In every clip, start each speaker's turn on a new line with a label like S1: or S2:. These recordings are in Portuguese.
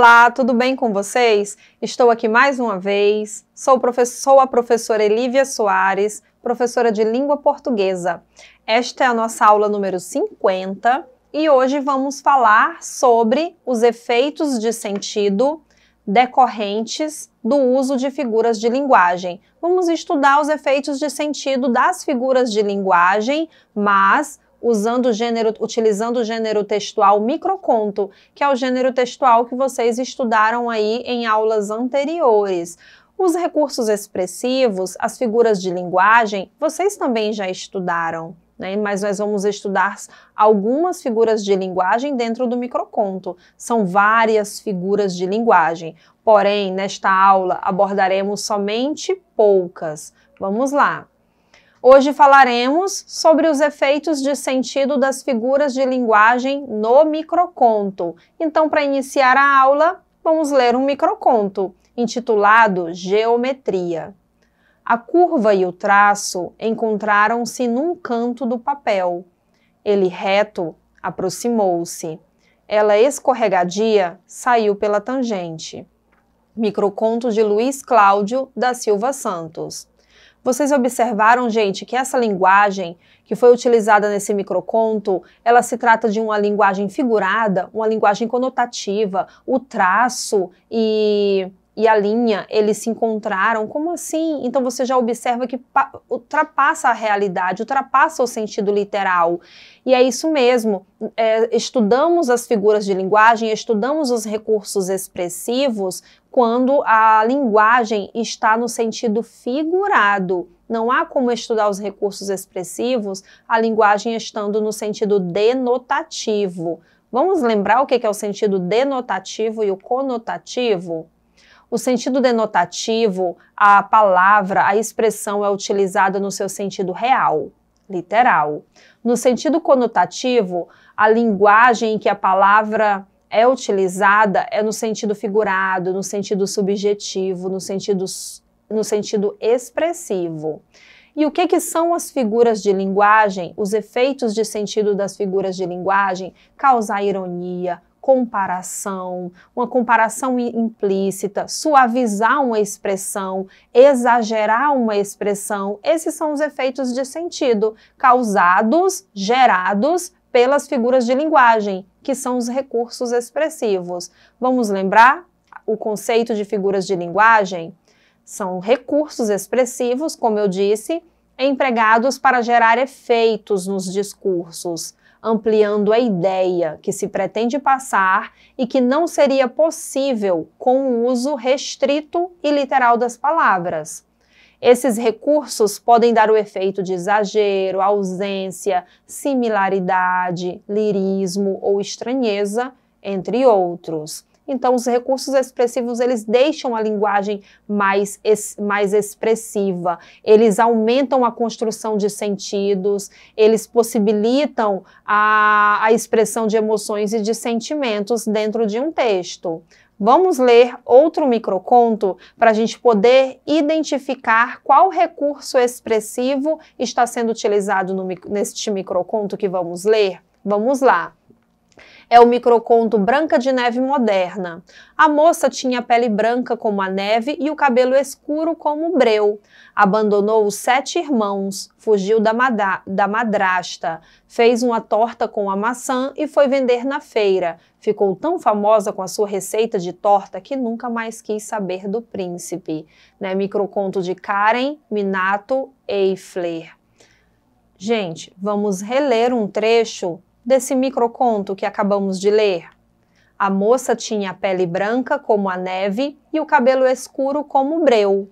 S1: Olá, tudo bem com vocês? Estou aqui mais uma vez. Sou, sou, a professora Elívia Soares, professora de língua portuguesa. Esta é a nossa aula número 50 e hoje vamos falar sobre os efeitos de sentido decorrentes do uso de figuras de linguagem. Vamos estudar os efeitos de sentido das figuras de linguagem, mas usando o gênero, utilizando o gênero textual microconto, que é o gênero textual que vocês estudaram aí em aulas anteriores. Os recursos expressivos, as figuras de linguagem, vocês também já estudaram, né? mas nós vamos estudar algumas figuras de linguagem dentro do microconto. São várias figuras de linguagem, porém, nesta aula abordaremos somente poucas. Vamos lá! Hoje falaremos sobre os efeitos de sentido das figuras de linguagem no microconto. Então, para iniciar a aula, vamos ler um microconto intitulado Geometria. A curva e o traço encontraram-se num canto do papel. Ele reto aproximou-se. Ela escorregadia saiu pela tangente. Microconto de Luiz Cláudio da Silva Santos. Vocês observaram, gente, que essa linguagem que foi utilizada nesse microconto, ela se trata de uma linguagem figurada, uma linguagem conotativa, o traço e e a linha, eles se encontraram. Como assim? Então você já observa que ultrapassa a realidade, ultrapassa o sentido literal. E é isso mesmo. É, estudamos as figuras de linguagem, estudamos os recursos expressivos quando a linguagem está no sentido figurado. Não há como estudar os recursos expressivos a linguagem estando no sentido denotativo. Vamos lembrar o que é o sentido denotativo e o conotativo? O sentido denotativo, a palavra, a expressão é utilizada no seu sentido real, literal. No sentido conotativo, a linguagem em que a palavra é utilizada é no sentido figurado, no sentido subjetivo, no sentido, no sentido expressivo. E o que, que são as figuras de linguagem? Os efeitos de sentido das figuras de linguagem? Causar ironia, comparação, uma comparação implícita, suavizar uma expressão, exagerar uma expressão. Esses são os efeitos de sentido causados, gerados pelas figuras de linguagem que são os recursos expressivos. Vamos lembrar o conceito de figuras de linguagem? São recursos expressivos, como eu disse, empregados para gerar efeitos nos discursos, ampliando a ideia que se pretende passar e que não seria possível com o uso restrito e literal das palavras. Esses recursos podem dar o efeito de exagero, ausência, similaridade, lirismo ou estranheza, entre outros. Então, os recursos expressivos eles deixam a linguagem mais, mais expressiva, eles aumentam a construção de sentidos, eles possibilitam a, a expressão de emoções e de sentimentos dentro de um texto. Vamos ler outro microconto para a gente poder identificar qual recurso expressivo está sendo utilizado no, neste microconto que vamos ler? Vamos lá. É o microconto Branca de Neve moderna. A moça tinha a pele branca como a neve e o cabelo escuro como o breu. Abandonou os sete irmãos, fugiu da, da madrasta, fez uma torta com a maçã e foi vender na feira. Ficou tão famosa com a sua receita de torta que nunca mais quis saber do príncipe. Né? Microconto de Karen Minato Eifler. Gente, vamos reler um trecho desse microconto que acabamos de ler. A moça tinha a pele branca como a neve e o cabelo escuro como o breu.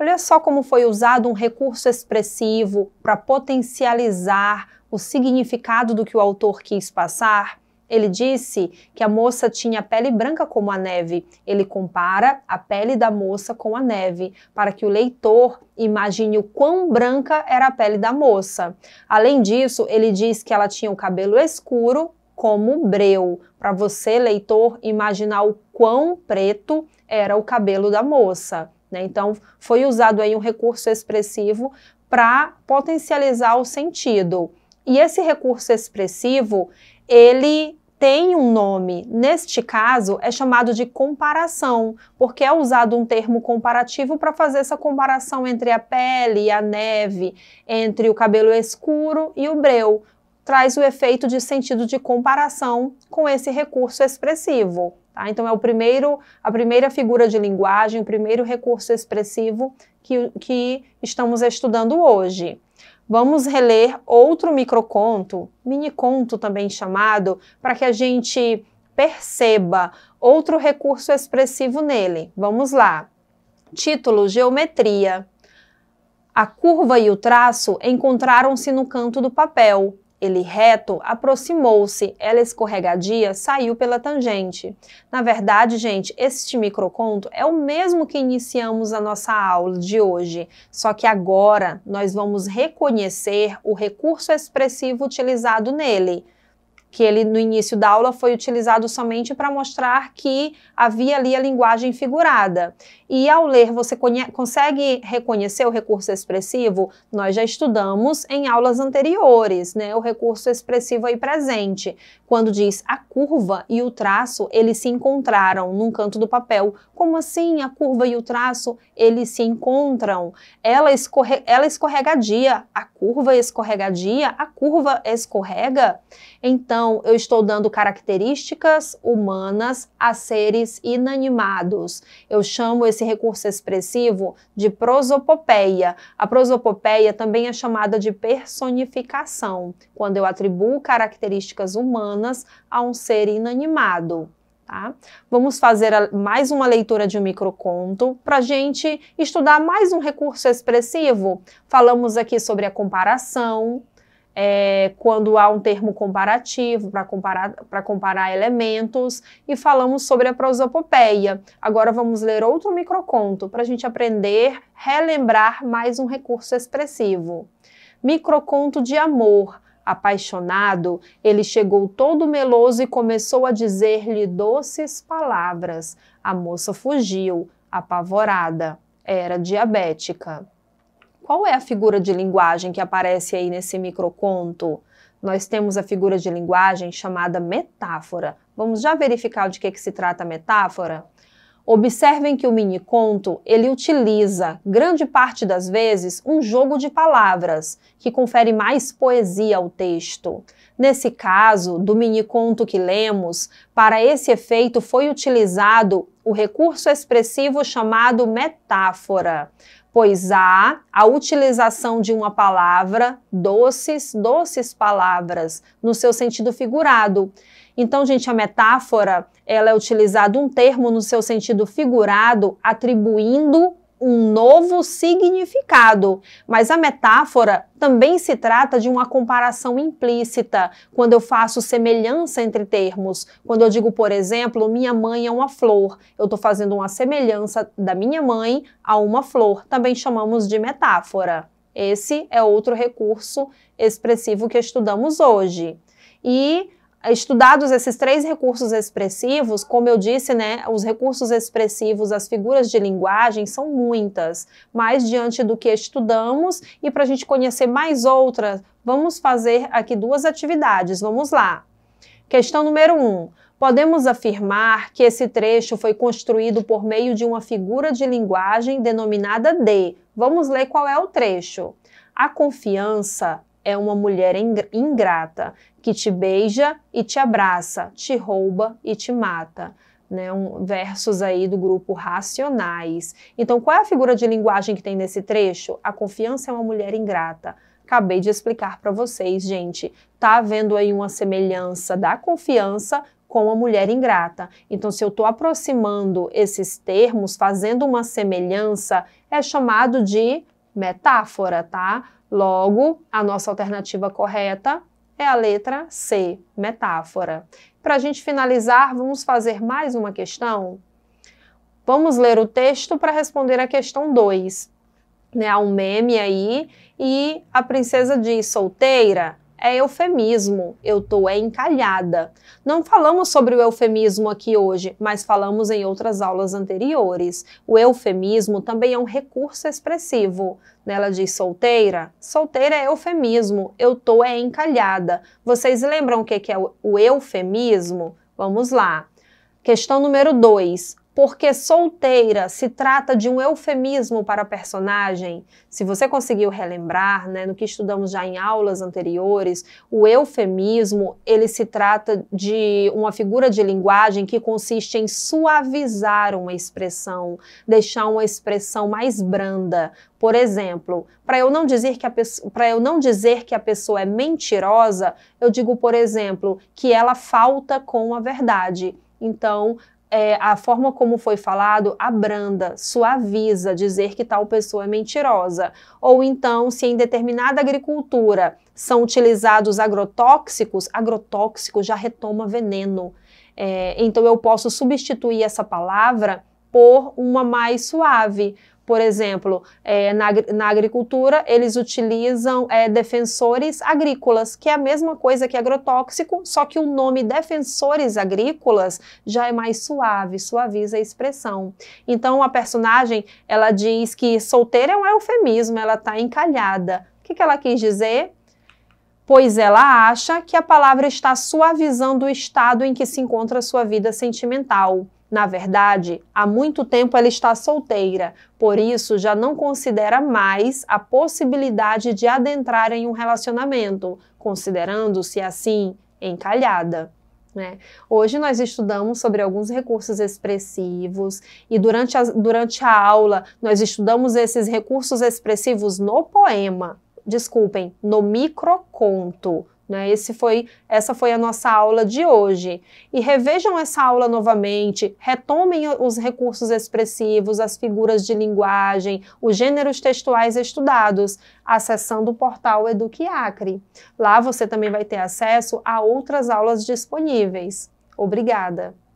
S1: Olha só como foi usado um recurso expressivo para potencializar o significado do que o autor quis passar ele disse que a moça tinha pele branca como a neve. Ele compara a pele da moça com a neve, para que o leitor imagine o quão branca era a pele da moça. Além disso, ele diz que ela tinha o cabelo escuro como breu, para você, leitor, imaginar o quão preto era o cabelo da moça. Né? Então, foi usado aí um recurso expressivo para potencializar o sentido. E esse recurso expressivo, ele tem um nome. Neste caso, é chamado de comparação, porque é usado um termo comparativo para fazer essa comparação entre a pele e a neve, entre o cabelo escuro e o breu. Traz o efeito de sentido de comparação com esse recurso expressivo. Tá? Então, é o primeiro, a primeira figura de linguagem, o primeiro recurso expressivo que, que estamos estudando hoje vamos reler outro microconto, miniconto também chamado, para que a gente perceba outro recurso expressivo nele. Vamos lá. Título: Geometria. A curva e o traço encontraram-se no canto do papel. Ele reto aproximou-se, ela escorregadia saiu pela tangente. Na verdade, gente, este microconto é o mesmo que iniciamos a nossa aula de hoje, só que agora nós vamos reconhecer o recurso expressivo utilizado nele que ele no início da aula foi utilizado somente para mostrar que havia ali a linguagem figurada. E ao ler, você consegue reconhecer o recurso expressivo? Nós já estudamos em aulas anteriores, né? O recurso expressivo aí presente quando diz a curva e o traço, eles se encontraram num canto do papel. Como assim a curva e o traço, eles se encontram? Ela, escorre... ela escorregadia, a curva escorregadia, a curva escorrega. Então, eu estou dando características humanas a seres inanimados. Eu chamo esse recurso expressivo de prosopopeia. A prosopopeia também é chamada de personificação, quando eu atribuo características humanas humanas a um ser inanimado. Tá? Vamos fazer a, mais uma leitura de um microconto para gente estudar mais um recurso expressivo. Falamos aqui sobre a comparação, é, quando há um termo comparativo para comparar, comparar elementos, e falamos sobre a prosopopeia. Agora vamos ler outro microconto para a gente aprender, relembrar mais um recurso expressivo. Microconto de amor Apaixonado, ele chegou todo meloso e começou a dizer-lhe doces palavras. A moça fugiu, apavorada. Era diabética. Qual é a figura de linguagem que aparece aí nesse microconto? Nós temos a figura de linguagem chamada metáfora. Vamos já verificar de que, que se trata a metáfora? Observem que o miniconto ele utiliza, grande parte das vezes, um jogo de palavras que confere mais poesia ao texto. Nesse caso, do miniconto que lemos, para esse efeito foi utilizado o recurso expressivo chamado metáfora, pois há a utilização de uma palavra, doces, doces palavras, no seu sentido figurado. Então, gente, a metáfora, ela é utilizada um termo no seu sentido figurado, atribuindo um novo significado. Mas a metáfora também se trata de uma comparação implícita, quando eu faço semelhança entre termos. Quando eu digo, por exemplo, minha mãe é uma flor, eu estou fazendo uma semelhança da minha mãe a uma flor. Também chamamos de metáfora. Esse é outro recurso expressivo que estudamos hoje. E estudados esses três recursos expressivos, como eu disse, né, os recursos expressivos, as figuras de linguagem são muitas, mas diante do que estudamos e para a gente conhecer mais outras, vamos fazer aqui duas atividades. Vamos lá. Questão número um. Podemos afirmar que esse trecho foi construído por meio de uma figura de linguagem denominada D. Vamos ler qual é o trecho. A confiança é uma mulher ingrata que te beija e te abraça, te rouba e te mata. Né, um, versos aí do grupo Racionais. Então, qual é a figura de linguagem que tem nesse trecho? A confiança é uma mulher ingrata. Acabei de explicar para vocês, gente. Tá havendo aí uma semelhança da confiança com a mulher ingrata. Então, se eu estou aproximando esses termos, fazendo uma semelhança, é chamado de metáfora, tá? Logo, a nossa alternativa correta é a letra C, metáfora. Para a gente finalizar, vamos fazer mais uma questão? Vamos ler o texto para responder a questão 2. Né, há um meme aí e a princesa diz solteira, é eufemismo. Eu tô é encalhada. Não falamos sobre o eufemismo aqui hoje, mas falamos em outras aulas anteriores. O eufemismo também é um recurso expressivo. Nela diz solteira. Solteira é eufemismo. Eu tô é encalhada. Vocês lembram o que é o eufemismo? Vamos lá. Questão número 2 porque solteira se trata de um eufemismo para a personagem. Se você conseguiu relembrar, né, no que estudamos já em aulas anteriores, o eufemismo, ele se trata de uma figura de linguagem que consiste em suavizar uma expressão, deixar uma expressão mais branda. Por exemplo, para eu não dizer que a para eu não dizer que a pessoa é mentirosa, eu digo, por exemplo, que ela falta com a verdade. Então, é, a forma como foi falado abranda, suaviza dizer que tal pessoa é mentirosa. Ou então, se em determinada agricultura são utilizados agrotóxicos, agrotóxico já retoma veneno. É, então, eu posso substituir essa palavra por uma mais suave, por exemplo, é, na, na, agricultura, eles utilizam é, defensores agrícolas, que é a mesma coisa que agrotóxico, só que o nome defensores agrícolas já é mais suave, suaviza a expressão. Então, a personagem, ela diz que solteira é um eufemismo, ela está encalhada. O que, que ela quis dizer? pois ela acha que a palavra está suavizando o estado em que se encontra sua vida sentimental. Na verdade, há muito tempo ela está solteira, por isso já não considera mais a possibilidade de adentrar em um relacionamento, considerando-se assim encalhada. Né? Hoje nós estudamos sobre alguns recursos expressivos e durante a, durante a aula nós estudamos esses recursos expressivos no poema, desculpem, no microconto, né? Esse foi, essa foi a nossa aula de hoje. E revejam essa aula novamente, retomem os recursos expressivos, as figuras de linguagem, os gêneros textuais estudados, acessando o portal Acre Lá você também vai ter acesso a outras aulas disponíveis. Obrigada!